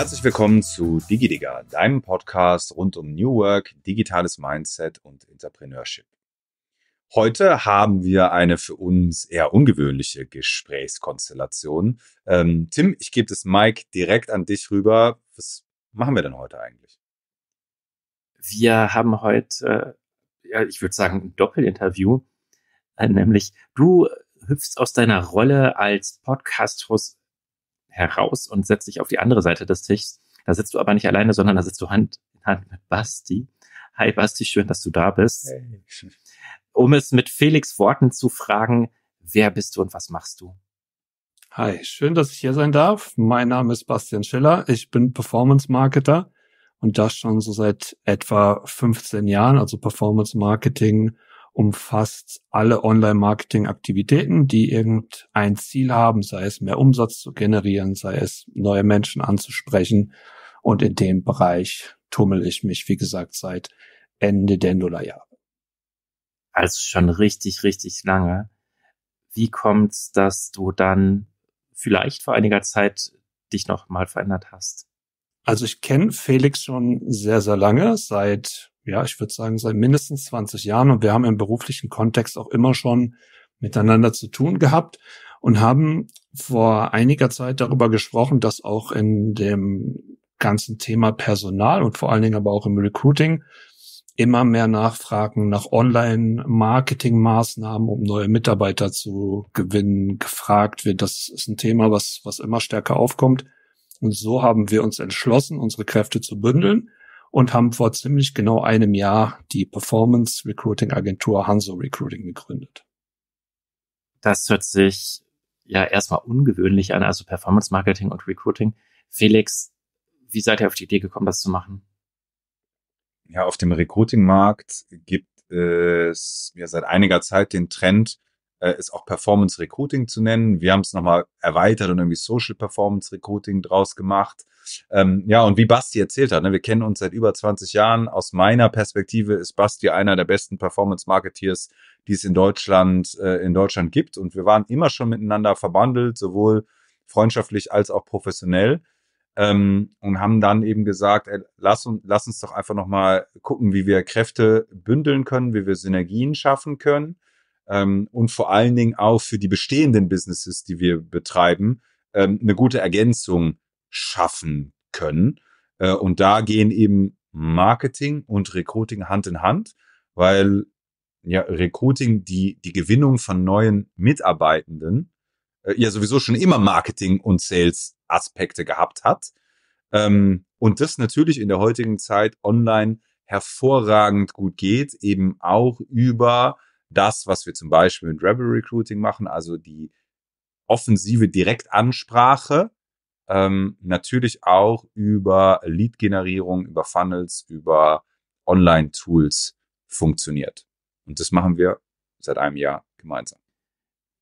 Herzlich willkommen zu DigiDigger, deinem Podcast rund um New Work, digitales Mindset und Entrepreneurship. Heute haben wir eine für uns eher ungewöhnliche Gesprächskonstellation. Ähm, Tim, ich gebe das Mike direkt an dich rüber. Was machen wir denn heute eigentlich? Wir haben heute, äh, ja, ich würde sagen, ein Doppelinterview, äh, nämlich du hüpfst aus deiner Rolle als Podcast-Host heraus und setzt dich auf die andere Seite des Tischs. Da sitzt du aber nicht alleine, sondern da sitzt du Hand in Hand mit Basti. Hi Basti, schön, dass du da bist. Um es mit Felix Worten zu fragen, wer bist du und was machst du? Hi, schön, dass ich hier sein darf. Mein Name ist Bastian Schiller. Ich bin Performance Marketer und das schon so seit etwa 15 Jahren, also Performance Marketing umfasst alle Online-Marketing-Aktivitäten, die irgendein Ziel haben, sei es mehr Umsatz zu generieren, sei es neue Menschen anzusprechen. Und in dem Bereich tummel ich mich, wie gesagt, seit Ende der Nullerjahre. Also schon richtig, richtig lange. Wie kommt's, dass du dann vielleicht vor einiger Zeit dich nochmal verändert hast? Also ich kenne Felix schon sehr, sehr lange, seit ja, ich würde sagen, seit mindestens 20 Jahren und wir haben im beruflichen Kontext auch immer schon miteinander zu tun gehabt und haben vor einiger Zeit darüber gesprochen, dass auch in dem ganzen Thema Personal und vor allen Dingen aber auch im Recruiting immer mehr Nachfragen nach Online-Marketing-Maßnahmen, um neue Mitarbeiter zu gewinnen, gefragt wird. Das ist ein Thema, was, was immer stärker aufkommt. Und so haben wir uns entschlossen, unsere Kräfte zu bündeln und haben vor ziemlich genau einem Jahr die Performance Recruiting Agentur Hanso Recruiting gegründet. Das hört sich ja erstmal ungewöhnlich an, also Performance Marketing und Recruiting. Felix, wie seid ihr auf die Idee gekommen, das zu machen? Ja, auf dem Recruiting-Markt gibt es ja seit einiger Zeit den Trend, äh, es auch Performance Recruiting zu nennen. Wir haben es nochmal erweitert und irgendwie Social Performance Recruiting draus gemacht. Ähm, ja, und wie Basti erzählt hat, ne, wir kennen uns seit über 20 Jahren. Aus meiner Perspektive ist Basti einer der besten Performance-Marketeers, die es in Deutschland, äh, in Deutschland gibt. Und wir waren immer schon miteinander verbandelt, sowohl freundschaftlich als auch professionell. Ähm, und haben dann eben gesagt, ey, lass, uns, lass uns doch einfach nochmal gucken, wie wir Kräfte bündeln können, wie wir Synergien schaffen können ähm, und vor allen Dingen auch für die bestehenden Businesses, die wir betreiben, ähm, eine gute Ergänzung schaffen können. Äh, und da gehen eben Marketing und Recruiting Hand in Hand, weil ja, Recruiting, die, die Gewinnung von neuen Mitarbeitenden, äh, ja sowieso schon immer Marketing und Sales Aspekte gehabt hat. Ähm, und das natürlich in der heutigen Zeit online hervorragend gut geht, eben auch über das, was wir zum Beispiel mit Rebel Recruiting machen, also die offensive Direktansprache ähm, natürlich auch über Lead-Generierung, über Funnels, über Online-Tools funktioniert. Und das machen wir seit einem Jahr gemeinsam.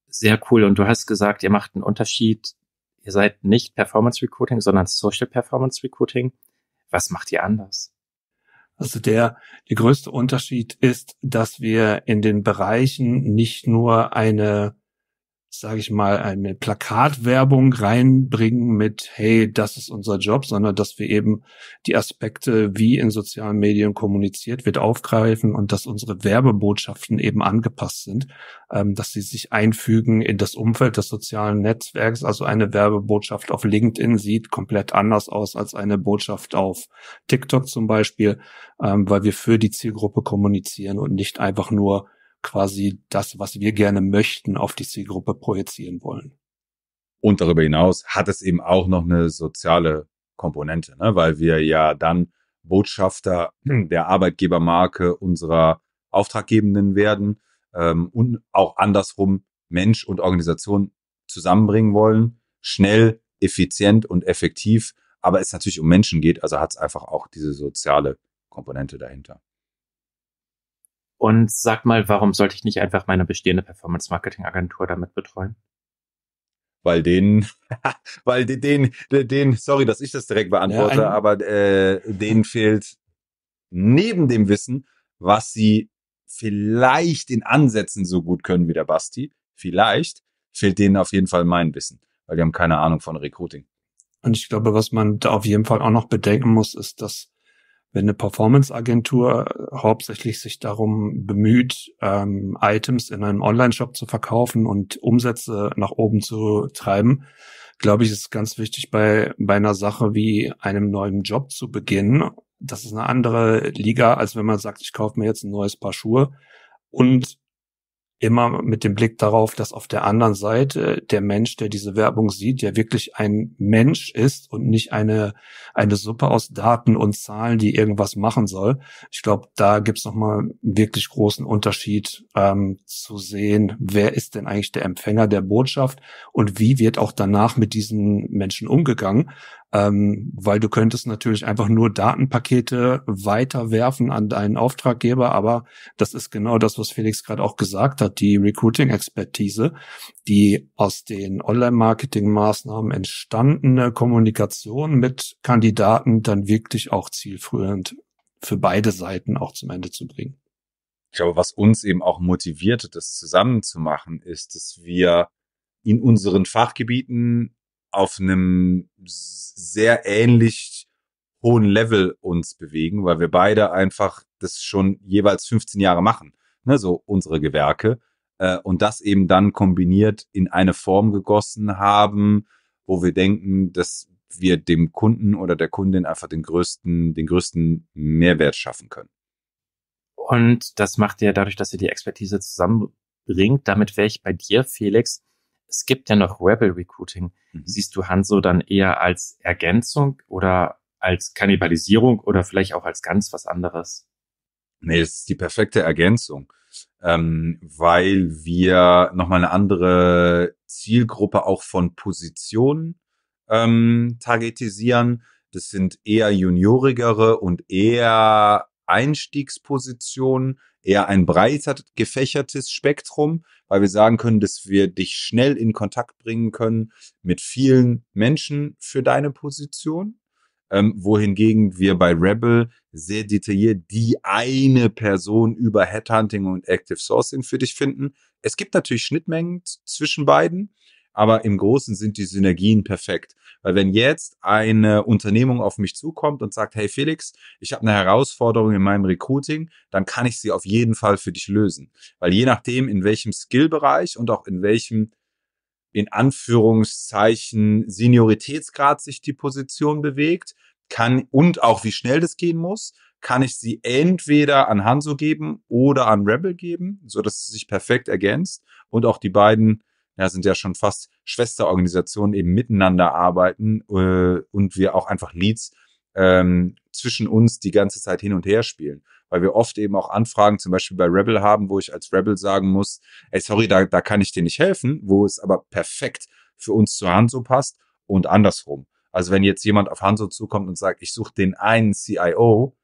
Sehr cool. Und du hast gesagt, ihr macht einen Unterschied. Ihr seid nicht Performance Recruiting, sondern Social Performance Recruiting. Was macht ihr anders? Also der, der größte Unterschied ist, dass wir in den Bereichen nicht nur eine sage ich mal, eine Plakatwerbung reinbringen mit, hey, das ist unser Job, sondern dass wir eben die Aspekte, wie in sozialen Medien kommuniziert wird, aufgreifen und dass unsere Werbebotschaften eben angepasst sind, ähm, dass sie sich einfügen in das Umfeld des sozialen Netzwerks. Also eine Werbebotschaft auf LinkedIn sieht komplett anders aus als eine Botschaft auf TikTok zum Beispiel, ähm, weil wir für die Zielgruppe kommunizieren und nicht einfach nur quasi das, was wir gerne möchten, auf die Zielgruppe projizieren wollen. Und darüber hinaus hat es eben auch noch eine soziale Komponente, ne? weil wir ja dann Botschafter der Arbeitgebermarke unserer Auftraggebenden werden ähm, und auch andersrum Mensch und Organisation zusammenbringen wollen, schnell, effizient und effektiv, aber es natürlich um Menschen geht, also hat es einfach auch diese soziale Komponente dahinter. Und sag mal, warum sollte ich nicht einfach meine bestehende Performance-Marketing-Agentur damit betreuen? Weil den, weil den, den, sorry, dass ich das direkt beantworte, ja, aber äh, denen fehlt neben dem Wissen, was sie vielleicht in Ansätzen so gut können wie der Basti, vielleicht fehlt denen auf jeden Fall mein Wissen, weil die haben keine Ahnung von Recruiting. Und ich glaube, was man da auf jeden Fall auch noch bedenken muss, ist, dass wenn eine Performance-Agentur äh, hauptsächlich sich darum bemüht, ähm, Items in einem Online-Shop zu verkaufen und Umsätze nach oben zu treiben, glaube ich, ist es ganz wichtig bei, bei einer Sache wie einem neuen Job zu beginnen. Das ist eine andere Liga, als wenn man sagt, ich kaufe mir jetzt ein neues Paar Schuhe und immer mit dem Blick darauf, dass auf der anderen Seite äh, der Mensch, der diese Werbung sieht, ja wirklich ein Mensch ist und nicht eine, eine Suppe aus Daten und Zahlen, die irgendwas machen soll. Ich glaube, da gibt's nochmal einen wirklich großen Unterschied ähm, zu sehen, wer ist denn eigentlich der Empfänger der Botschaft und wie wird auch danach mit diesen Menschen umgegangen ähm, weil du könntest natürlich einfach nur Datenpakete weiterwerfen an deinen Auftraggeber, aber das ist genau das, was Felix gerade auch gesagt hat, die Recruiting-Expertise, die aus den Online-Marketing-Maßnahmen entstandene Kommunikation mit Kandidaten dann wirklich auch zielführend für beide Seiten auch zum Ende zu bringen. Ich glaube, was uns eben auch motiviert, das zusammenzumachen, ist, dass wir in unseren Fachgebieten auf einem sehr ähnlich hohen Level uns bewegen, weil wir beide einfach das schon jeweils 15 Jahre machen, ne, so unsere Gewerke. Äh, und das eben dann kombiniert in eine Form gegossen haben, wo wir denken, dass wir dem Kunden oder der Kundin einfach den größten, den größten Mehrwert schaffen können. Und das macht ihr dadurch, dass ihr die Expertise zusammenbringt. Damit wäre ich bei dir, Felix, es gibt ja noch Rebel Recruiting. Mhm. Siehst du Hanso dann eher als Ergänzung oder als Kannibalisierung oder vielleicht auch als ganz was anderes? Nee, es ist die perfekte Ergänzung, ähm, weil wir nochmal eine andere Zielgruppe auch von Positionen ähm, targetisieren. Das sind eher juniorigere und eher Einstiegspositionen eher ein breiter gefächertes Spektrum, weil wir sagen können, dass wir dich schnell in Kontakt bringen können mit vielen Menschen für deine Position. Ähm, wohingegen wir bei Rebel sehr detailliert die eine Person über Headhunting und Active Sourcing für dich finden. Es gibt natürlich Schnittmengen zwischen beiden, aber im Großen sind die Synergien perfekt. Weil wenn jetzt eine Unternehmung auf mich zukommt und sagt, hey Felix, ich habe eine Herausforderung in meinem Recruiting, dann kann ich sie auf jeden Fall für dich lösen. Weil je nachdem, in welchem Skillbereich und auch in welchem in Anführungszeichen Senioritätsgrad sich die Position bewegt, kann und auch wie schnell das gehen muss, kann ich sie entweder an Hanso geben oder an Rebel geben, so dass es sich perfekt ergänzt und auch die beiden ja, sind ja schon fast Schwesterorganisationen, eben miteinander arbeiten äh, und wir auch einfach Leads ähm, zwischen uns die ganze Zeit hin und her spielen. Weil wir oft eben auch Anfragen zum Beispiel bei Rebel haben, wo ich als Rebel sagen muss, ey, sorry, da, da kann ich dir nicht helfen, wo es aber perfekt für uns zu Hanso passt und andersrum. Also wenn jetzt jemand auf Hanso zukommt und sagt, ich suche den einen CIO,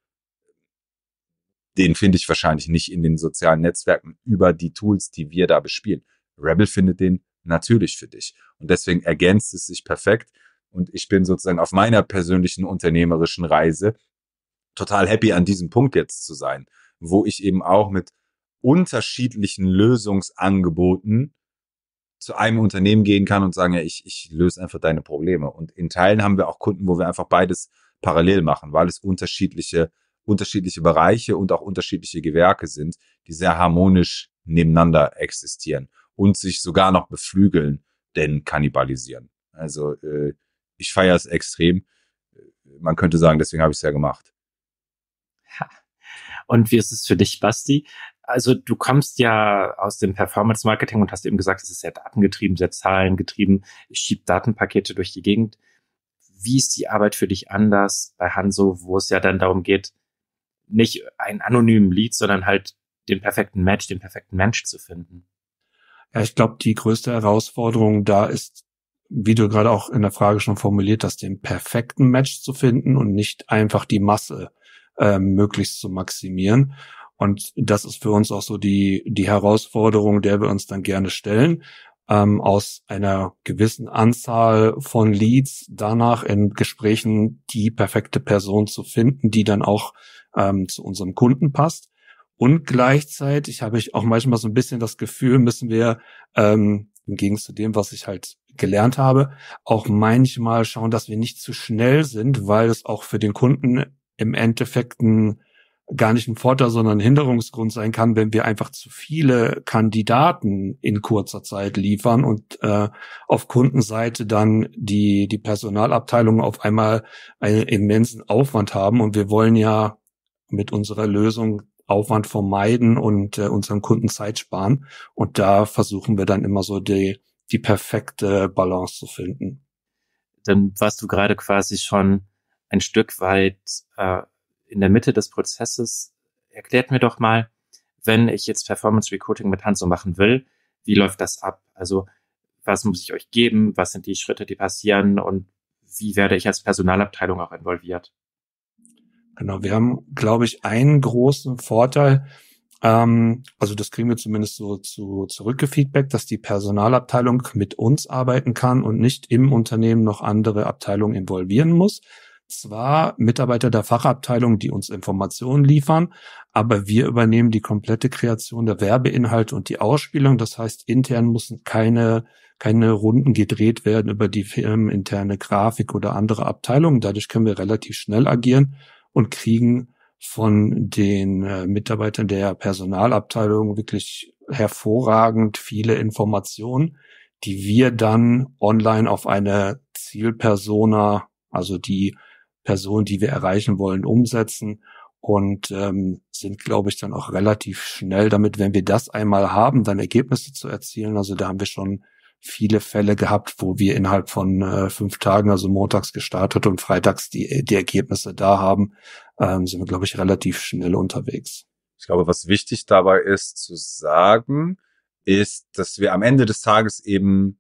den finde ich wahrscheinlich nicht in den sozialen Netzwerken über die Tools, die wir da bespielen. Rebel findet den natürlich für dich. Und deswegen ergänzt es sich perfekt. Und ich bin sozusagen auf meiner persönlichen unternehmerischen Reise total happy, an diesem Punkt jetzt zu sein, wo ich eben auch mit unterschiedlichen Lösungsangeboten zu einem Unternehmen gehen kann und sagen, ja, ich, ich löse einfach deine Probleme. Und in Teilen haben wir auch Kunden, wo wir einfach beides parallel machen, weil es unterschiedliche, unterschiedliche Bereiche und auch unterschiedliche Gewerke sind, die sehr harmonisch nebeneinander existieren und sich sogar noch beflügeln, denn kannibalisieren. Also äh, ich feiere es extrem. Man könnte sagen, deswegen habe ich es ja gemacht. Und wie ist es für dich, Basti? Also du kommst ja aus dem Performance Marketing und hast eben gesagt, es ist sehr datengetrieben, sehr zahlengetrieben, schiebt Datenpakete durch die Gegend. Wie ist die Arbeit für dich anders bei Hanso, wo es ja dann darum geht, nicht einen anonymen Lied, sondern halt den perfekten Match, den perfekten Mensch zu finden? Ja, ich glaube, die größte Herausforderung da ist, wie du gerade auch in der Frage schon formuliert hast, den perfekten Match zu finden und nicht einfach die Masse äh, möglichst zu maximieren. Und das ist für uns auch so die, die Herausforderung, der wir uns dann gerne stellen, ähm, aus einer gewissen Anzahl von Leads danach in Gesprächen die perfekte Person zu finden, die dann auch ähm, zu unserem Kunden passt. Und gleichzeitig habe ich auch manchmal so ein bisschen das Gefühl, müssen wir ähm, im Gegensatz zu dem, was ich halt gelernt habe, auch manchmal schauen, dass wir nicht zu schnell sind, weil es auch für den Kunden im Endeffekt ein, gar nicht ein Vorteil, sondern ein Hinderungsgrund sein kann, wenn wir einfach zu viele Kandidaten in kurzer Zeit liefern und äh, auf Kundenseite dann die, die Personalabteilung auf einmal einen immensen Aufwand haben. Und wir wollen ja mit unserer Lösung Aufwand vermeiden und äh, unseren Kunden Zeit sparen. Und da versuchen wir dann immer so die, die perfekte Balance zu finden. Dann warst du gerade quasi schon ein Stück weit äh, in der Mitte des Prozesses. Erklärt mir doch mal, wenn ich jetzt Performance Recruiting mit Hanso machen will, wie läuft das ab? Also was muss ich euch geben? Was sind die Schritte, die passieren? Und wie werde ich als Personalabteilung auch involviert? Genau, wir haben, glaube ich, einen großen Vorteil. Ähm, also das kriegen wir zumindest so zu, zurückgefeedbackt, dass die Personalabteilung mit uns arbeiten kann und nicht im Unternehmen noch andere Abteilungen involvieren muss. Zwar Mitarbeiter der Fachabteilung, die uns Informationen liefern, aber wir übernehmen die komplette Kreation der Werbeinhalte und die Ausspielung. Das heißt, intern müssen keine keine Runden gedreht werden über die firmeninterne Grafik oder andere Abteilungen. Dadurch können wir relativ schnell agieren und kriegen von den äh, Mitarbeitern der Personalabteilung wirklich hervorragend viele Informationen, die wir dann online auf eine Zielpersona, also die Person, die wir erreichen wollen, umsetzen und ähm, sind, glaube ich, dann auch relativ schnell damit, wenn wir das einmal haben, dann Ergebnisse zu erzielen. Also da haben wir schon viele Fälle gehabt, wo wir innerhalb von äh, fünf Tagen, also montags gestartet und freitags die, äh, die Ergebnisse da haben, ähm, sind wir, glaube ich, relativ schnell unterwegs. Ich glaube, was wichtig dabei ist zu sagen, ist, dass wir am Ende des Tages eben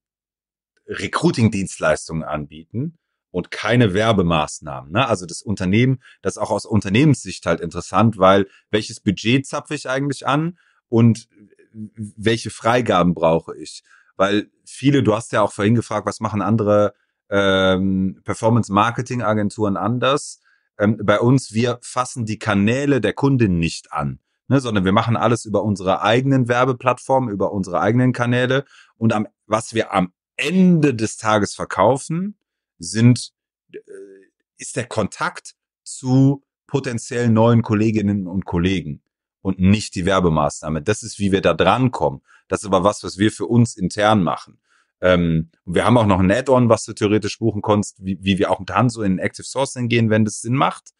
Recruiting-Dienstleistungen anbieten und keine Werbemaßnahmen. Ne? Also das Unternehmen, das ist auch aus Unternehmenssicht halt interessant, weil welches Budget zapfe ich eigentlich an und welche Freigaben brauche ich? Weil viele, du hast ja auch vorhin gefragt, was machen andere ähm, Performance-Marketing-Agenturen anders? Ähm, bei uns, wir fassen die Kanäle der Kundin nicht an. Ne, sondern wir machen alles über unsere eigenen Werbeplattformen, über unsere eigenen Kanäle. Und am, was wir am Ende des Tages verkaufen, sind, äh, ist der Kontakt zu potenziell neuen Kolleginnen und Kollegen und nicht die Werbemaßnahme. Das ist, wie wir da dran kommen. Das ist aber was, was wir für uns intern machen. Ähm, wir haben auch noch ein Add-on, was du theoretisch buchen kannst, wie, wie wir auch dann so in Active Sourcing gehen, wenn das Sinn macht.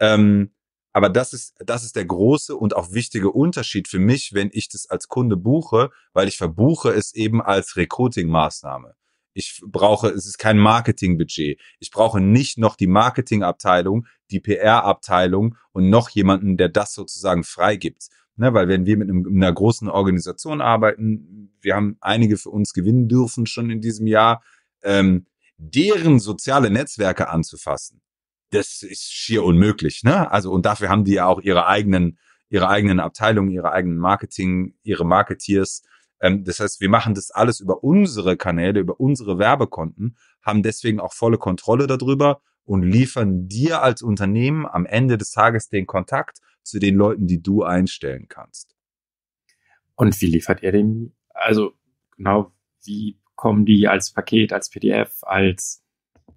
Ähm, aber das ist, das ist der große und auch wichtige Unterschied für mich, wenn ich das als Kunde buche, weil ich verbuche es eben als Recruiting-Maßnahme. Ich brauche, es ist kein Marketingbudget. Ich brauche nicht noch die Marketingabteilung, die PR-Abteilung und noch jemanden, der das sozusagen freigibt, Ne, weil wenn wir mit einem, einer großen Organisation arbeiten, wir haben einige für uns gewinnen dürfen schon in diesem Jahr, ähm, deren soziale Netzwerke anzufassen, das ist schier unmöglich. Ne? Also und dafür haben die ja auch ihre eigenen, ihre eigenen Abteilungen, ihre eigenen Marketing, ihre Marketeers. Ähm, das heißt, wir machen das alles über unsere Kanäle, über unsere Werbekonten, haben deswegen auch volle Kontrolle darüber und liefern dir als Unternehmen am Ende des Tages den Kontakt zu den Leuten, die du einstellen kannst. Und wie liefert ihr den? Also genau, wie kommen die als Paket, als PDF, als äh,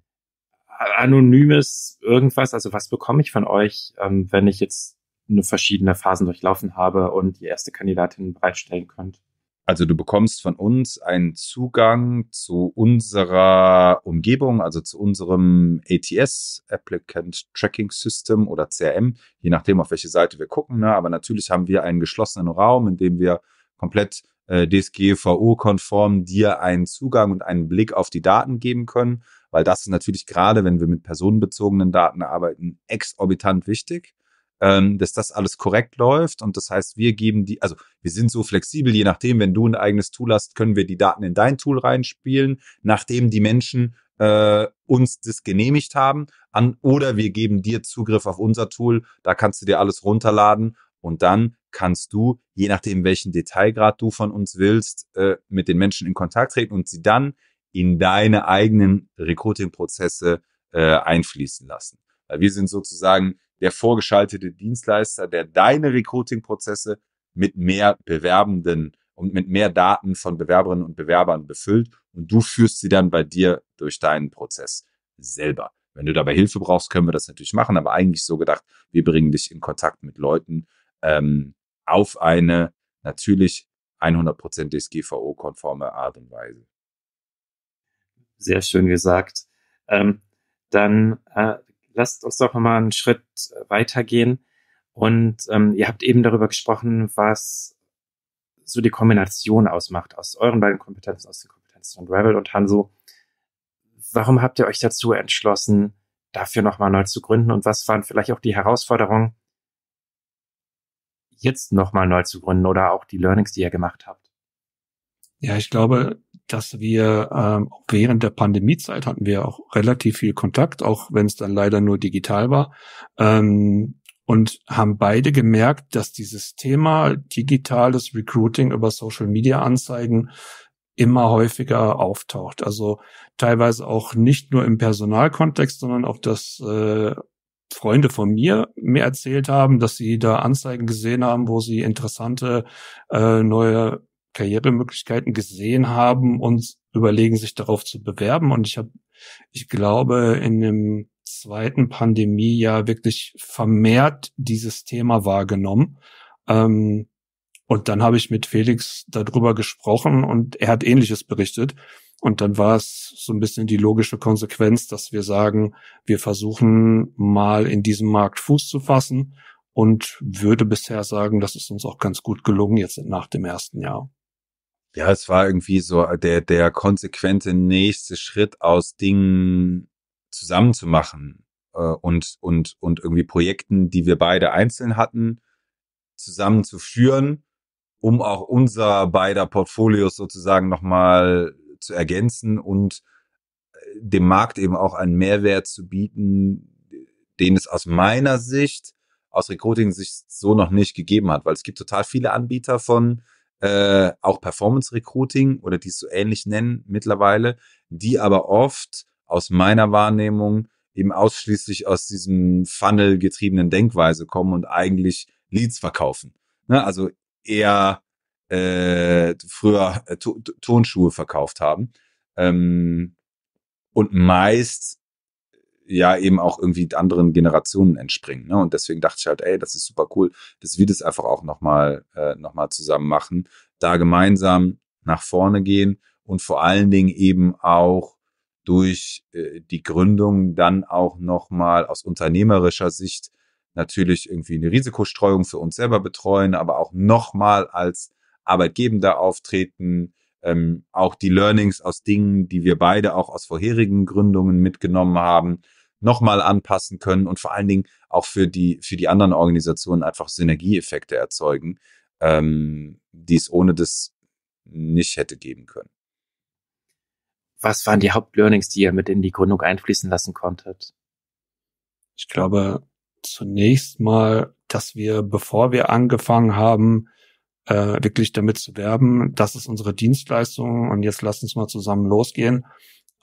anonymes irgendwas? Also was bekomme ich von euch, ähm, wenn ich jetzt eine verschiedene Phasen durchlaufen habe und die erste Kandidatin bereitstellen könnt? Also du bekommst von uns einen Zugang zu unserer Umgebung, also zu unserem ATS, Applicant Tracking System oder CRM, je nachdem, auf welche Seite wir gucken. Ne? Aber natürlich haben wir einen geschlossenen Raum, in dem wir komplett äh, DSGVO-konform dir einen Zugang und einen Blick auf die Daten geben können, weil das ist natürlich gerade, wenn wir mit personenbezogenen Daten arbeiten, exorbitant wichtig ähm, dass das alles korrekt läuft. Und das heißt, wir geben die, also wir sind so flexibel, je nachdem, wenn du ein eigenes Tool hast, können wir die Daten in dein Tool reinspielen, nachdem die Menschen äh, uns das genehmigt haben. An, oder wir geben dir Zugriff auf unser Tool, da kannst du dir alles runterladen und dann kannst du, je nachdem, welchen Detailgrad du von uns willst, äh, mit den Menschen in Kontakt treten und sie dann in deine eigenen Recruiting-Prozesse äh, einfließen lassen. Weil wir sind sozusagen der vorgeschaltete Dienstleister, der deine Recruiting-Prozesse mit mehr Bewerbenden und mit mehr Daten von Bewerberinnen und Bewerbern befüllt und du führst sie dann bei dir durch deinen Prozess selber. Wenn du dabei Hilfe brauchst, können wir das natürlich machen, aber eigentlich so gedacht, wir bringen dich in Kontakt mit Leuten ähm, auf eine natürlich 100% DSGVO-konforme Art und Weise. Sehr schön gesagt. Ähm, dann äh, lasst uns doch nochmal einen Schritt äh, weitergehen. Und ähm, ihr habt eben darüber gesprochen, was so die Kombination ausmacht aus euren beiden Kompetenzen, aus den Kompetenzen von Rebel und Hanso. Warum habt ihr euch dazu entschlossen, dafür nochmal neu zu gründen und was waren vielleicht auch die Herausforderungen, jetzt nochmal neu zu gründen oder auch die Learnings, die ihr gemacht habt? Ja, ich glaube, dass wir ähm, während der Pandemiezeit hatten wir auch relativ viel Kontakt, auch wenn es dann leider nur digital war. Ähm, und haben beide gemerkt, dass dieses Thema digitales Recruiting über Social Media Anzeigen immer häufiger auftaucht. Also teilweise auch nicht nur im Personalkontext, sondern auch dass äh, Freunde von mir mir erzählt haben, dass sie da Anzeigen gesehen haben, wo sie interessante äh, neue Karrieremöglichkeiten gesehen haben und überlegen, sich darauf zu bewerben. Und ich habe, ich glaube, in dem zweiten Pandemiejahr wirklich vermehrt dieses Thema wahrgenommen. Ähm, und dann habe ich mit Felix darüber gesprochen und er hat ähnliches berichtet. Und dann war es so ein bisschen die logische Konsequenz, dass wir sagen, wir versuchen mal in diesem Markt Fuß zu fassen und würde bisher sagen, das ist uns auch ganz gut gelungen jetzt nach dem ersten Jahr ja, es war irgendwie so äh, der, der konsequente nächste Schritt aus Dingen zusammenzumachen äh, und, und, und irgendwie Projekten, die wir beide einzeln hatten, zusammenzuführen, um auch unser beider Portfolios sozusagen nochmal zu ergänzen und äh, dem Markt eben auch einen Mehrwert zu bieten, den es aus meiner Sicht, aus Recruiting-Sicht so noch nicht gegeben hat, weil es gibt total viele Anbieter von äh, auch Performance Recruiting oder die es so ähnlich nennen mittlerweile, die aber oft aus meiner Wahrnehmung eben ausschließlich aus diesem Funnel getriebenen Denkweise kommen und eigentlich Leads verkaufen. Ne? Also eher äh, früher äh, Tonschuhe verkauft haben. Ähm, und meist ja eben auch irgendwie anderen Generationen entspringen. Ne? Und deswegen dachte ich halt, ey, das ist super cool, dass wir das einfach auch nochmal äh, noch zusammen machen, da gemeinsam nach vorne gehen und vor allen Dingen eben auch durch äh, die Gründung dann auch nochmal aus unternehmerischer Sicht natürlich irgendwie eine Risikostreuung für uns selber betreuen, aber auch nochmal als Arbeitgeber auftreten, ähm, auch die Learnings aus Dingen, die wir beide auch aus vorherigen Gründungen mitgenommen haben, nochmal anpassen können und vor allen Dingen auch für die, für die anderen Organisationen einfach Synergieeffekte erzeugen, ähm, die es ohne das nicht hätte geben können. Was waren die Hauptlearnings, die ihr mit in die Gründung einfließen lassen konntet? Ich glaube, zunächst mal, dass wir, bevor wir angefangen haben, äh, wirklich damit zu werben, das ist unsere Dienstleistung und jetzt lass uns mal zusammen losgehen,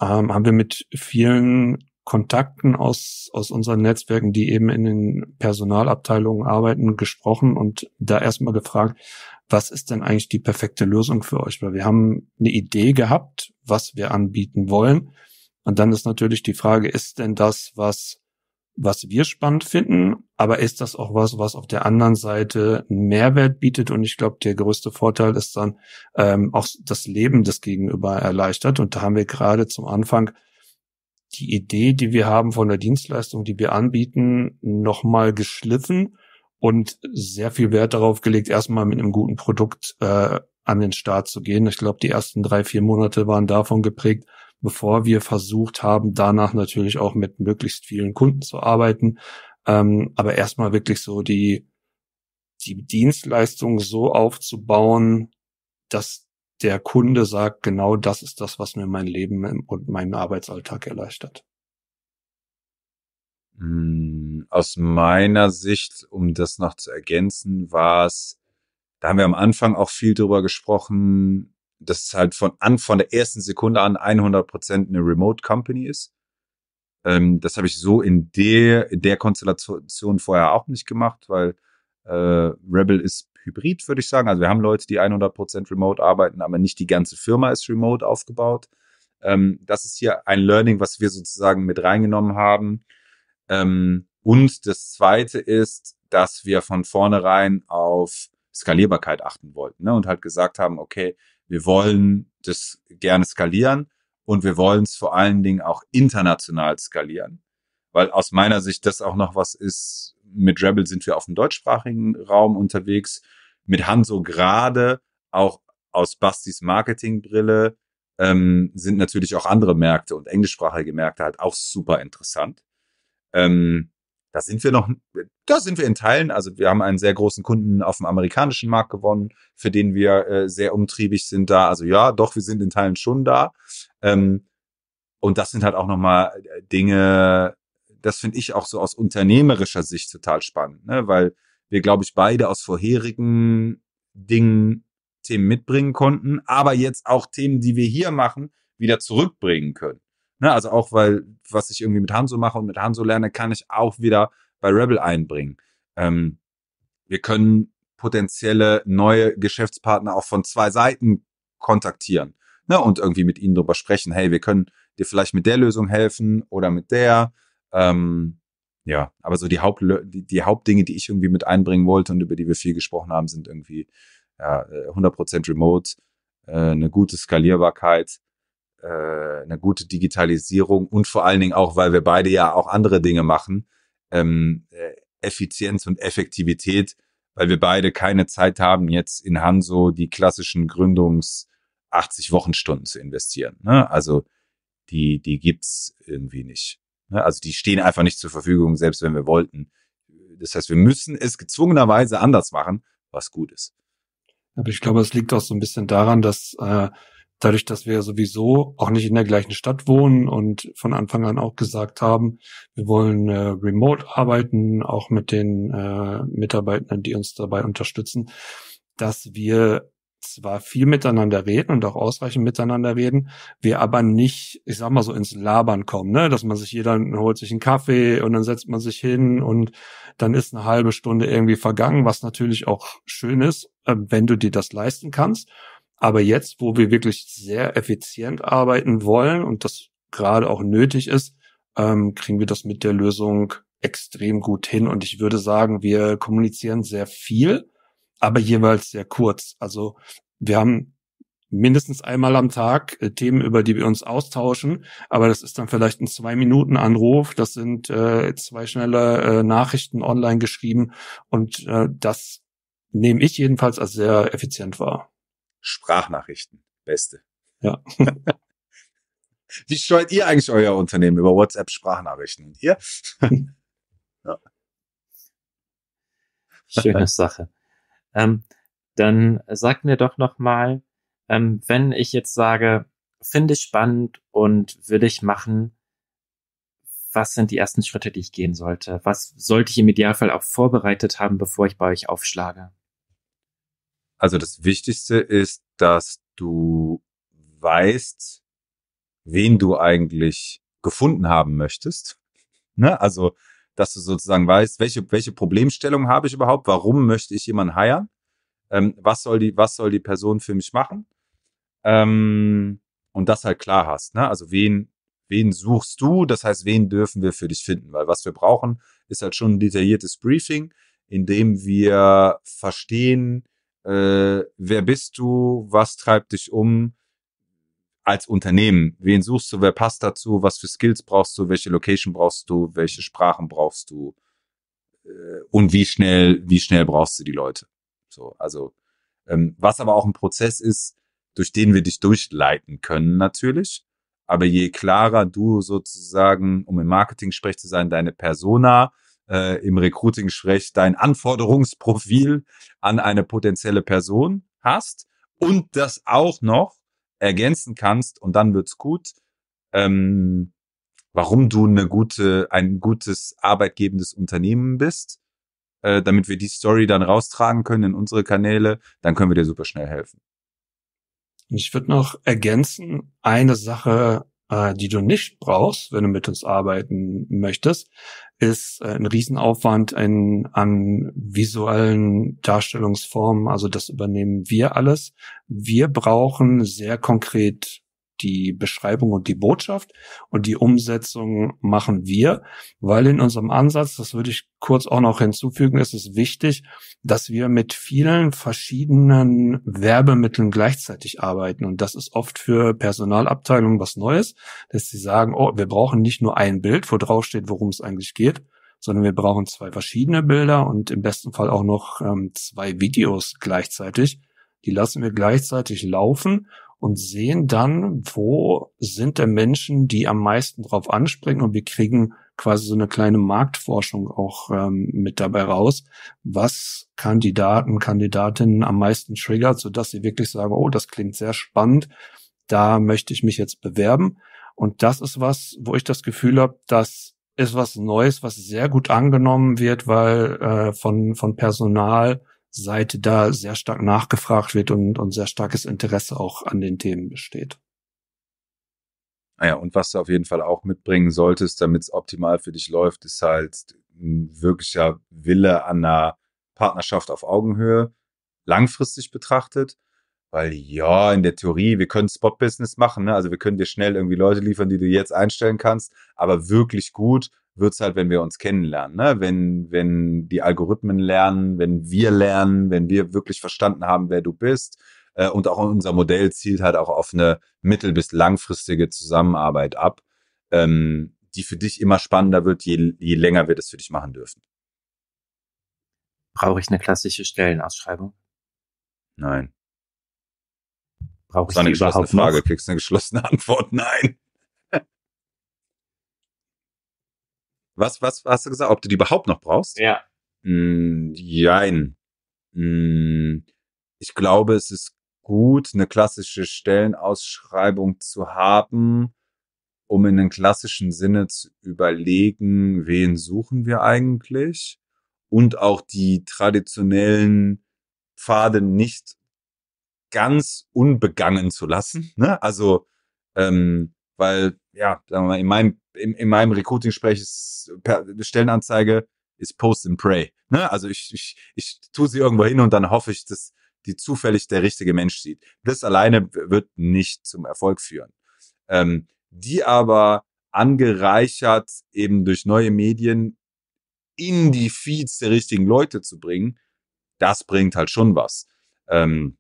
ähm, haben wir mit vielen Kontakten aus, aus unseren Netzwerken, die eben in den Personalabteilungen arbeiten, gesprochen und da erstmal gefragt, was ist denn eigentlich die perfekte Lösung für euch? Weil wir haben eine Idee gehabt, was wir anbieten wollen. Und dann ist natürlich die Frage, ist denn das, was was wir spannend finden, aber ist das auch was, was auf der anderen Seite Mehrwert bietet? Und ich glaube, der größte Vorteil ist dann ähm, auch das Leben des Gegenüber erleichtert. Und da haben wir gerade zum Anfang die Idee, die wir haben von der Dienstleistung, die wir anbieten, nochmal geschliffen und sehr viel Wert darauf gelegt, erstmal mit einem guten Produkt äh, an den Start zu gehen. Ich glaube, die ersten drei, vier Monate waren davon geprägt, bevor wir versucht haben, danach natürlich auch mit möglichst vielen Kunden zu arbeiten. Ähm, aber erstmal wirklich so die, die Dienstleistung so aufzubauen, dass der Kunde sagt, genau das ist das, was mir mein Leben und meinen Arbeitsalltag erleichtert. Hm, aus meiner Sicht, um das noch zu ergänzen, war es, da haben wir am Anfang auch viel drüber gesprochen, dass es halt von an, von der ersten Sekunde an 100 eine Remote Company ist. Ähm, das habe ich so in der, in der Konstellation vorher auch nicht gemacht, weil äh, Rebel ist hybrid, würde ich sagen. Also wir haben Leute, die 100 remote arbeiten, aber nicht die ganze Firma ist remote aufgebaut. Ähm, das ist hier ein Learning, was wir sozusagen mit reingenommen haben. Ähm, und das zweite ist, dass wir von vornherein auf Skalierbarkeit achten wollten ne? und halt gesagt haben, okay, wir wollen das gerne skalieren und wir wollen es vor allen Dingen auch international skalieren. Weil aus meiner Sicht das auch noch was ist, mit Rebel sind wir auf dem deutschsprachigen Raum unterwegs, mit Hanso gerade, auch aus Bastis Marketingbrille, ähm, sind natürlich auch andere Märkte und englischsprachige Märkte halt auch super interessant. Ähm, da sind wir noch, da sind wir in Teilen. Also wir haben einen sehr großen Kunden auf dem amerikanischen Markt gewonnen, für den wir äh, sehr umtriebig sind da. Also ja, doch, wir sind in Teilen schon da. Ähm, und das sind halt auch nochmal äh, Dinge, das finde ich auch so aus unternehmerischer Sicht total spannend, ne? weil wir, glaube ich, beide aus vorherigen Dingen Themen mitbringen konnten, aber jetzt auch Themen, die wir hier machen, wieder zurückbringen können. Ne? Also auch, weil, was ich irgendwie mit Hanzo mache und mit Hanzo lerne, kann ich auch wieder bei Rebel einbringen. Ähm, wir können potenzielle neue Geschäftspartner auch von zwei Seiten kontaktieren ne? und irgendwie mit ihnen darüber sprechen. Hey, wir können dir vielleicht mit der Lösung helfen oder mit der. Ähm, ja, aber so die, Haupt, die, die, Hauptdinge, die ich irgendwie mit einbringen wollte und über die wir viel gesprochen haben, sind irgendwie ja, 100% remote, äh, eine gute Skalierbarkeit, äh, eine gute Digitalisierung und vor allen Dingen auch, weil wir beide ja auch andere Dinge machen, ähm, äh, Effizienz und Effektivität, weil wir beide keine Zeit haben, jetzt in Hanso die klassischen Gründungs 80 Wochenstunden zu investieren. Ne? Also die, die gibt's irgendwie nicht. Ne? Also die stehen einfach nicht zur Verfügung, selbst wenn wir wollten. Das heißt, wir müssen es gezwungenerweise anders machen, was gut ist. Aber ich glaube, es liegt auch so ein bisschen daran, dass äh, dadurch, dass wir sowieso auch nicht in der gleichen Stadt wohnen und von Anfang an auch gesagt haben, wir wollen äh, remote arbeiten, auch mit den äh, Mitarbeitenden, die uns dabei unterstützen, dass wir zwar viel miteinander reden und auch ausreichend miteinander reden, wir aber nicht, ich sag mal so ins Labern kommen, ne, dass man sich jeder holt sich einen Kaffee und dann setzt man sich hin und dann ist eine halbe Stunde irgendwie vergangen, was natürlich auch schön ist, äh, wenn du dir das leisten kannst aber jetzt, wo wir wirklich sehr effizient arbeiten wollen und das gerade auch nötig ist, ähm, kriegen wir das mit der Lösung extrem gut hin. Und ich würde sagen, wir kommunizieren sehr viel, aber jeweils sehr kurz. Also wir haben mindestens einmal am Tag äh, Themen, über die wir uns austauschen. Aber das ist dann vielleicht ein Zwei-Minuten-Anruf. Das sind äh, zwei schnelle äh, Nachrichten online geschrieben. Und äh, das nehme ich jedenfalls als sehr effizient wahr. Sprachnachrichten. Beste. Ja. Wie steuert ihr eigentlich euer Unternehmen über WhatsApp Sprachnachrichten? Und ihr? ja. Schöne Sache. Ähm, dann sag mir doch nochmal, ähm, wenn ich jetzt sage, finde ich spannend und will ich machen, was sind die ersten Schritte, die ich gehen sollte? Was sollte ich im Idealfall auch vorbereitet haben, bevor ich bei euch aufschlage? Also das Wichtigste ist, dass du weißt, wen du eigentlich gefunden haben möchtest. Ne? Also, dass du sozusagen weißt, welche, welche Problemstellung habe ich überhaupt? Warum möchte ich jemanden heiern? Ähm, was soll die, was soll die Person für mich machen? Ähm, und das halt klar hast, ne? Also, wen, wen suchst du? Das heißt, wen dürfen wir für dich finden? Weil was wir brauchen, ist halt schon ein detailliertes Briefing, in dem wir verstehen, äh, wer bist du, was treibt dich um als Unternehmen, wen suchst du, wer passt dazu, was für Skills brauchst du, welche Location brauchst du, welche Sprachen brauchst du äh, und wie schnell, wie schnell brauchst du die Leute. So, also ähm, was aber auch ein Prozess ist, durch den wir dich durchleiten können natürlich. Aber je klarer du sozusagen, um im Marketing-Sprech zu sein, deine Persona, äh, im Recruiting-Sprech dein Anforderungsprofil an eine potenzielle Person hast und das auch noch ergänzen kannst und dann wird's gut. Ähm, warum du eine gute, ein gutes arbeitgebendes Unternehmen bist, äh, damit wir die Story dann raustragen können in unsere Kanäle, dann können wir dir super schnell helfen. Ich würde noch ergänzen, eine Sache äh, die du nicht brauchst, wenn du mit uns arbeiten möchtest, ist äh, ein Riesenaufwand in, an visuellen Darstellungsformen. Also das übernehmen wir alles. Wir brauchen sehr konkret die Beschreibung und die Botschaft und die Umsetzung machen wir, weil in unserem Ansatz, das würde ich kurz auch noch hinzufügen, ist es wichtig, dass wir mit vielen verschiedenen Werbemitteln gleichzeitig arbeiten und das ist oft für Personalabteilungen was Neues, dass sie sagen, oh, wir brauchen nicht nur ein Bild, wo drauf steht, worum es eigentlich geht, sondern wir brauchen zwei verschiedene Bilder und im besten Fall auch noch ähm, zwei Videos gleichzeitig. Die lassen wir gleichzeitig laufen und sehen dann, wo sind der Menschen, die am meisten drauf anspringen und wir kriegen quasi so eine kleine Marktforschung auch ähm, mit dabei raus, was Kandidaten, Kandidatinnen am meisten triggert, sodass sie wirklich sagen, oh, das klingt sehr spannend, da möchte ich mich jetzt bewerben. Und das ist was, wo ich das Gefühl habe, dass ist was Neues, was sehr gut angenommen wird, weil äh, von, von Personal Seite da sehr stark nachgefragt wird und, und sehr starkes Interesse auch an den Themen besteht. Naja, ah und was du auf jeden Fall auch mitbringen solltest, damit es optimal für dich läuft, ist halt ein wirklicher Wille an einer Partnerschaft auf Augenhöhe, langfristig betrachtet. Weil ja, in der Theorie, wir können Spot-Business machen, ne? also wir können dir schnell irgendwie Leute liefern, die du jetzt einstellen kannst, aber wirklich gut wird es halt, wenn wir uns kennenlernen, ne? wenn, wenn die Algorithmen lernen, wenn wir lernen, wenn wir wirklich verstanden haben, wer du bist. Äh, und auch unser Modell zielt halt auch auf eine mittel- bis langfristige Zusammenarbeit ab, ähm, die für dich immer spannender wird, je, je länger wir das für dich machen dürfen. Brauche ich eine klassische Stellenausschreibung? Nein. Brauche ich eine geschlossene Frage, noch? kriegst eine geschlossene Antwort. Nein. Was, was was hast du gesagt? Ob du die überhaupt noch brauchst? Ja. Mm, jein. Mm, ich glaube, es ist gut, eine klassische Stellenausschreibung zu haben, um in den klassischen Sinne zu überlegen, wen suchen wir eigentlich und auch die traditionellen Pfade nicht ganz unbegangen zu lassen. Ne? Also, ähm, weil ja, sagen wir mal, in meinem, in, in meinem Recruiting-Sprech ist per, Stellenanzeige ist Post and Pray. Ne? Also ich, ich, ich tue sie irgendwo hin und dann hoffe ich, dass die zufällig der richtige Mensch sieht. Das alleine wird nicht zum Erfolg führen. Ähm, die aber angereichert eben durch neue Medien in die Feeds der richtigen Leute zu bringen, das bringt halt schon was. Ähm,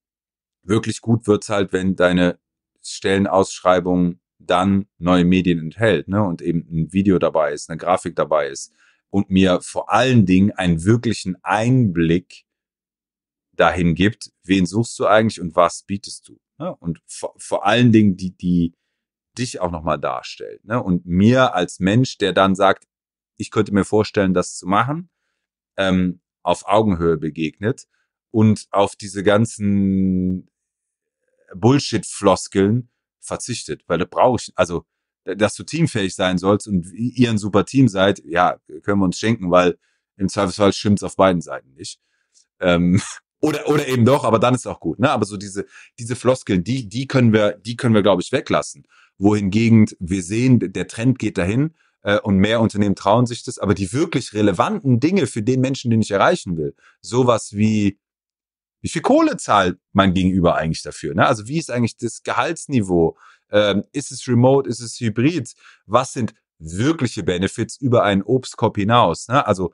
wirklich gut wird's halt, wenn deine Stellenausschreibung dann neue Medien enthält ne, und eben ein Video dabei ist, eine Grafik dabei ist und mir vor allen Dingen einen wirklichen Einblick dahin gibt, wen suchst du eigentlich und was bietest du. Ne? Und vor, vor allen Dingen die, die dich auch nochmal darstellt. Ne? Und mir als Mensch, der dann sagt, ich könnte mir vorstellen, das zu machen, ähm, auf Augenhöhe begegnet und auf diese ganzen Bullshit-Floskeln verzichtet, weil da brauche ich. Also, dass du teamfähig sein sollst und ihr ein super Team seid, ja, können wir uns schenken, weil im Zweifelsfall stimmt's auf beiden Seiten nicht. Ähm, oder, oder eben doch, aber dann ist auch gut. Ne? Aber so diese, diese Floskeln, die, die können wir, die können wir, glaube ich, weglassen. Wohingegen wir sehen, der Trend geht dahin äh, und mehr Unternehmen trauen sich das. Aber die wirklich relevanten Dinge für den Menschen, den ich erreichen will, sowas wie wie viel Kohle zahlt mein Gegenüber eigentlich dafür? Ne? Also wie ist eigentlich das Gehaltsniveau? Ähm, ist es remote? Ist es hybrid? Was sind wirkliche Benefits über einen Obstkorb hinaus? Ne? Also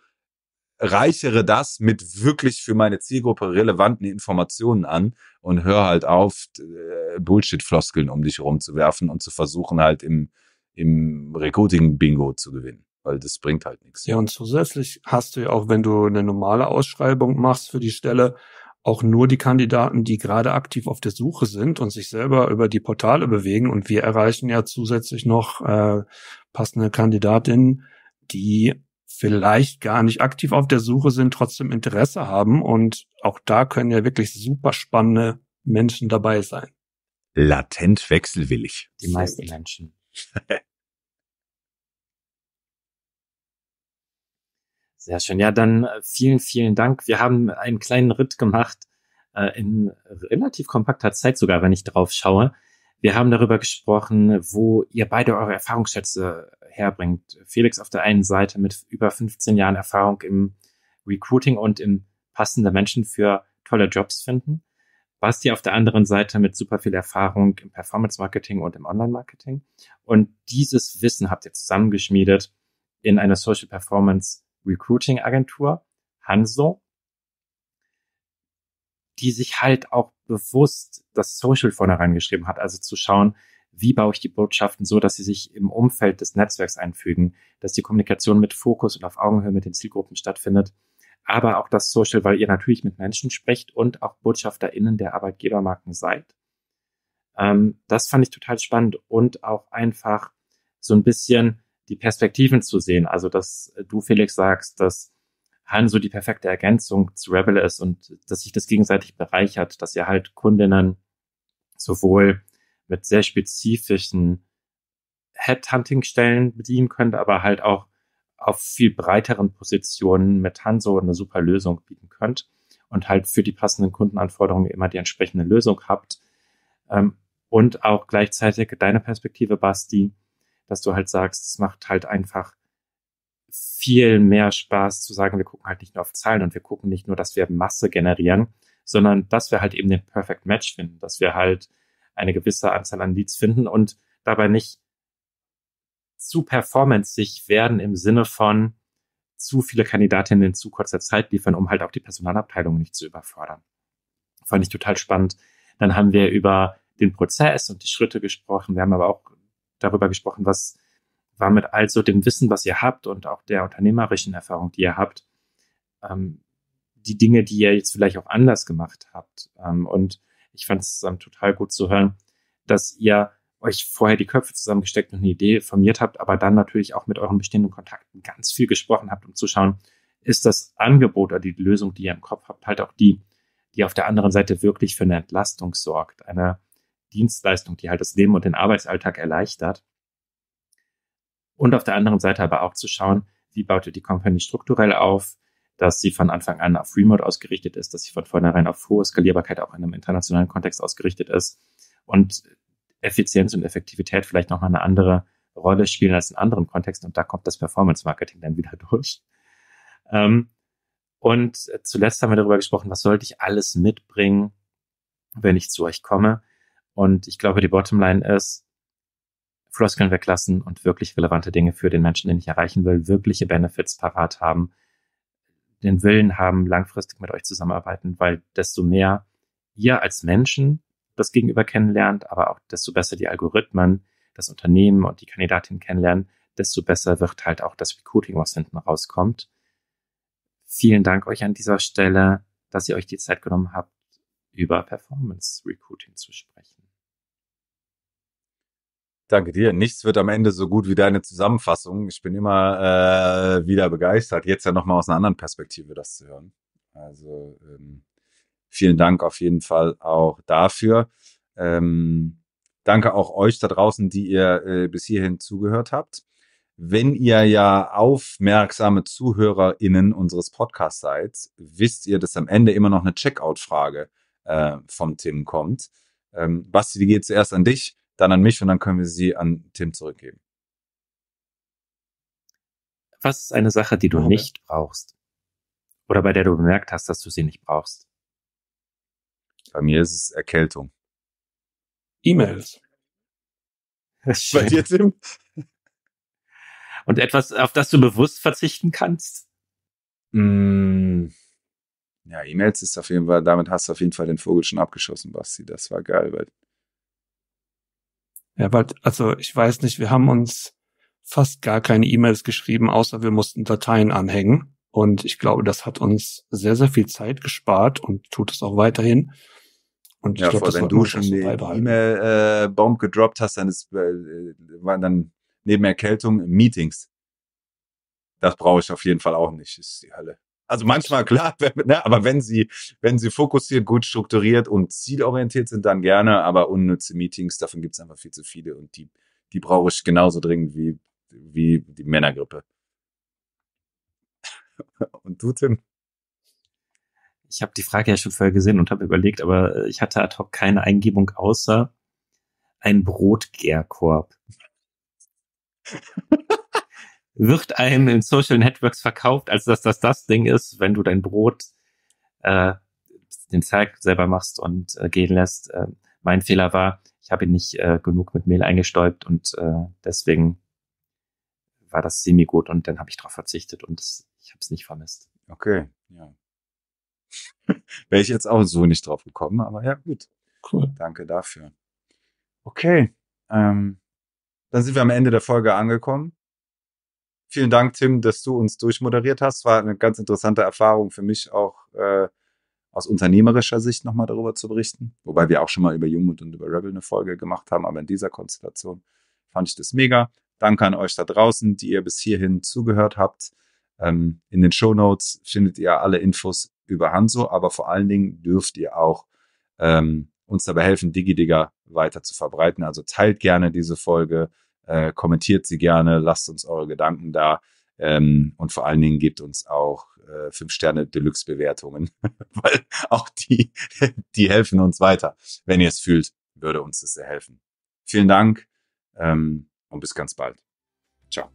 reichere das mit wirklich für meine Zielgruppe relevanten Informationen an und hör halt auf, äh, Bullshit-Floskeln um dich rumzuwerfen und zu versuchen halt im, im Recruiting-Bingo zu gewinnen weil das bringt halt nichts. Ja, und zusätzlich hast du ja auch, wenn du eine normale Ausschreibung machst für die Stelle, auch nur die Kandidaten, die gerade aktiv auf der Suche sind und sich selber über die Portale bewegen. Und wir erreichen ja zusätzlich noch äh, passende Kandidatinnen, die vielleicht gar nicht aktiv auf der Suche sind, trotzdem Interesse haben. Und auch da können ja wirklich super spannende Menschen dabei sein. Latent wechselwillig. Die meisten Menschen. Sehr schön. Ja, dann äh, vielen, vielen Dank. Wir haben einen kleinen Ritt gemacht äh, in relativ kompakter Zeit sogar, wenn ich drauf schaue. Wir haben darüber gesprochen, wo ihr beide eure Erfahrungsschätze herbringt. Felix auf der einen Seite mit über 15 Jahren Erfahrung im Recruiting und im passende Menschen für tolle Jobs finden. Basti auf der anderen Seite mit super viel Erfahrung im Performance Marketing und im Online Marketing. Und dieses Wissen habt ihr zusammengeschmiedet in einer Social Performance Recruiting-Agentur, Hanso, die sich halt auch bewusst das Social vorne reingeschrieben hat, also zu schauen, wie baue ich die Botschaften so, dass sie sich im Umfeld des Netzwerks einfügen, dass die Kommunikation mit Fokus und auf Augenhöhe mit den Zielgruppen stattfindet, aber auch das Social, weil ihr natürlich mit Menschen sprecht und auch BotschafterInnen der Arbeitgebermarken seid. Ähm, das fand ich total spannend und auch einfach so ein bisschen die Perspektiven zu sehen. Also, dass äh, du, Felix, sagst, dass Han so die perfekte Ergänzung zu Rebel ist und dass sich das gegenseitig bereichert, dass ihr halt Kundinnen sowohl mit sehr spezifischen Headhunting-Stellen bedienen könnt, aber halt auch auf viel breiteren Positionen mit Hanso eine super Lösung bieten könnt und halt für die passenden Kundenanforderungen immer die entsprechende Lösung habt. Ähm, und auch gleichzeitig deine Perspektive, Basti, dass du halt sagst, es macht halt einfach viel mehr Spaß zu sagen, wir gucken halt nicht nur auf Zahlen und wir gucken nicht nur, dass wir Masse generieren, sondern dass wir halt eben den Perfect Match finden, dass wir halt eine gewisse Anzahl an Leads finden und dabei nicht zu performancig werden im Sinne von zu viele Kandidatinnen in zu kurzer Zeit liefern, um halt auch die Personalabteilung nicht zu überfordern. Fand ich total spannend. Dann haben wir über den Prozess und die Schritte gesprochen. Wir haben aber auch darüber gesprochen, was war mit all so dem Wissen, was ihr habt und auch der unternehmerischen Erfahrung, die ihr habt, ähm, die Dinge, die ihr jetzt vielleicht auch anders gemacht habt. Ähm, und ich fand es ähm, total gut zu hören, dass ihr euch vorher die Köpfe zusammengesteckt und eine Idee formiert habt, aber dann natürlich auch mit euren bestehenden Kontakten ganz viel gesprochen habt, um zu schauen, ist das Angebot oder die Lösung, die ihr im Kopf habt, halt auch die, die auf der anderen Seite wirklich für eine Entlastung sorgt, eine Dienstleistung, die halt das Leben und den Arbeitsalltag erleichtert. Und auf der anderen Seite aber auch zu schauen, wie baut ihr die Company strukturell auf, dass sie von Anfang an auf Remote ausgerichtet ist, dass sie von vornherein auf hohe Skalierbarkeit auch in einem internationalen Kontext ausgerichtet ist und Effizienz und Effektivität vielleicht nochmal eine andere Rolle spielen als in anderen Kontexten und da kommt das Performance Marketing dann wieder durch. Ähm, und zuletzt haben wir darüber gesprochen, was sollte ich alles mitbringen, wenn ich zu euch komme? Und ich glaube, die Bottomline ist, Floskeln weglassen und wirklich relevante Dinge für den Menschen, den ich erreichen will, wirkliche Benefits parat haben, den Willen haben, langfristig mit euch zusammenarbeiten, weil desto mehr ihr als Menschen das Gegenüber kennenlernt, aber auch desto besser die Algorithmen, das Unternehmen und die Kandidatin kennenlernen, desto besser wird halt auch das Recruiting, was hinten rauskommt. Vielen Dank euch an dieser Stelle, dass ihr euch die Zeit genommen habt, über Performance Recruiting zu sprechen. Danke dir. Nichts wird am Ende so gut wie deine Zusammenfassung. Ich bin immer äh, wieder begeistert, jetzt ja nochmal aus einer anderen Perspektive das zu hören. Also ähm, vielen Dank auf jeden Fall auch dafür. Ähm, danke auch euch da draußen, die ihr äh, bis hierhin zugehört habt. Wenn ihr ja aufmerksame ZuhörerInnen unseres Podcasts seid, wisst ihr, dass am Ende immer noch eine Checkout-Frage äh, vom Tim kommt. Ähm, Basti, die geht zuerst an dich dann an mich und dann können wir sie an Tim zurückgeben. Was ist eine Sache, die du okay. nicht brauchst? Oder bei der du bemerkt hast, dass du sie nicht brauchst? Bei mir ist es Erkältung. E-Mails. Bei dir, Tim? Und etwas, auf das du bewusst verzichten kannst? Mm. Ja, E-Mails ist auf jeden Fall, damit hast du auf jeden Fall den Vogel schon abgeschossen, Basti. Das war geil, weil ja, weil, also ich weiß nicht, wir haben uns fast gar keine E-Mails geschrieben, außer wir mussten Dateien anhängen. Und ich glaube, das hat uns sehr, sehr viel Zeit gespart und tut es auch weiterhin. Und ja, ich glaube, wenn du schon die E-Mail-Bomb äh, gedroppt hast, dann ist, äh, waren dann neben Erkältung Meetings. Das brauche ich auf jeden Fall auch nicht. Ist die Hölle. Also manchmal klar, ne, aber wenn sie, wenn sie fokussiert, gut strukturiert und zielorientiert sind, dann gerne, aber unnütze Meetings, davon gibt es einfach viel zu viele und die, die brauche ich genauso dringend wie, wie die Männergrippe. Und du, Tim? Ich habe die Frage ja schon vorher gesehen und habe überlegt, aber ich hatte ad hoc keine Eingebung außer ein Brotgärkorb. wird einem in Social Networks verkauft, als dass das das Ding ist, wenn du dein Brot, äh, den Zeig selber machst und äh, gehen lässt. Äh, mein Fehler war, ich habe ihn nicht äh, genug mit Mehl eingestäubt und äh, deswegen war das semi gut und dann habe ich darauf verzichtet und das, ich habe es nicht vermisst. Okay, ja. Wäre ich jetzt auch so nicht drauf gekommen, aber ja, gut. Cool. Danke dafür. Okay. Ähm, dann sind wir am Ende der Folge angekommen. Vielen Dank, Tim, dass du uns durchmoderiert hast. War eine ganz interessante Erfahrung für mich auch äh, aus unternehmerischer Sicht nochmal darüber zu berichten. Wobei wir auch schon mal über Jungmut und über Rebel eine Folge gemacht haben, aber in dieser Konstellation fand ich das mega. Danke an euch da draußen, die ihr bis hierhin zugehört habt. Ähm, in den Show Notes findet ihr alle Infos über Hanso, aber vor allen Dingen dürft ihr auch ähm, uns dabei helfen, DigiDigger weiter zu verbreiten. Also teilt gerne diese Folge, äh, kommentiert sie gerne, lasst uns eure Gedanken da. Ähm, und vor allen Dingen gebt uns auch äh, fünf Sterne Deluxe Bewertungen, weil auch die, die helfen uns weiter. Wenn ihr es fühlt, würde uns das sehr helfen. Vielen Dank ähm, und bis ganz bald. Ciao.